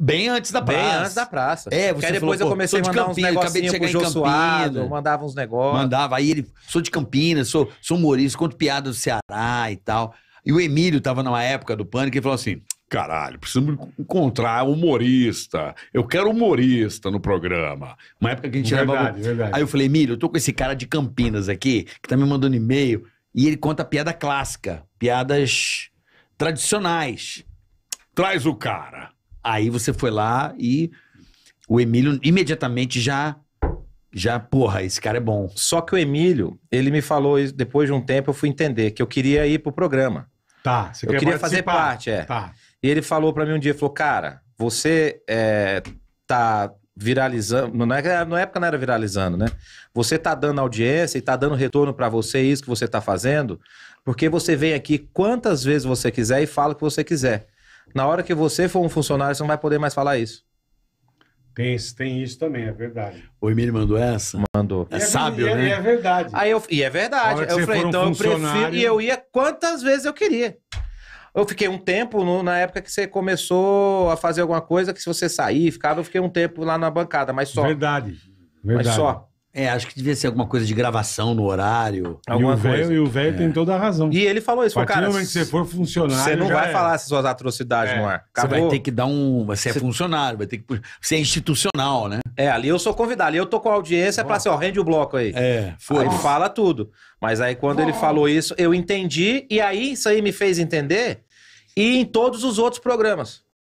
Bem antes da praça. Bem antes da praça. É, você Porque depois falou, eu comecei a mandar Campinas, uns acabei de chegar pro Jô Suado, mandava uns negócios. Mandava, aí ele, sou de Campinas, sou, sou humorista, conto piada do Ceará e tal. E o Emílio tava numa época do Pânico e falou assim, caralho, precisamos encontrar humorista, eu quero humorista no programa. Uma época que a gente verdade, levava... Verdade. Aí eu falei, Emílio, eu tô com esse cara de Campinas aqui, que tá me mandando e-mail, e ele conta piada clássica, piadas tradicionais. Traz o cara. Aí você foi lá e o Emílio imediatamente já já, porra, esse cara é bom. Só que o Emílio, ele me falou depois de um tempo eu fui entender que eu queria ir pro programa. Tá, você eu queria, fazer parte, é. Tá. E ele falou para mim um dia, falou, cara, você é, tá viralizando, não é, na época não era viralizando, né? Você tá dando audiência e tá dando retorno para você isso que você tá fazendo, porque você vem aqui quantas vezes você quiser e fala o que você quiser na hora que você for um funcionário, você não vai poder mais falar isso. Tem, tem isso também, é verdade. O Emílio mandou essa? Mandou. É, é sábio, é, né? É verdade. Aí eu, e é verdade. Eu falei, um então funcionário... eu prefiro. E eu ia quantas vezes eu queria. Eu fiquei um tempo no, na época que você começou a fazer alguma coisa que se você sair, ficava, eu fiquei um tempo lá na bancada, mas só. Verdade. verdade. Mas só. É, acho que devia ser alguma coisa de gravação no horário. E alguma o velho, coisa. e o velho tem é. toda a razão. E ele falou isso, falou, cara. que você for funcionário. Você não já vai é. falar essas suas atrocidades É. no ar. Você vai ter que dar um. Você é funcionário, vai ter que. Você é institucional, né? É, ali eu sou convidado. Ali eu tô com a audiência pra ser ó, rende o bloco aí. É, foi. Aí fala tudo. Mas aí quando ele falou isso, eu entendi. E aí isso aí me fez entender. E em todos os outros programas.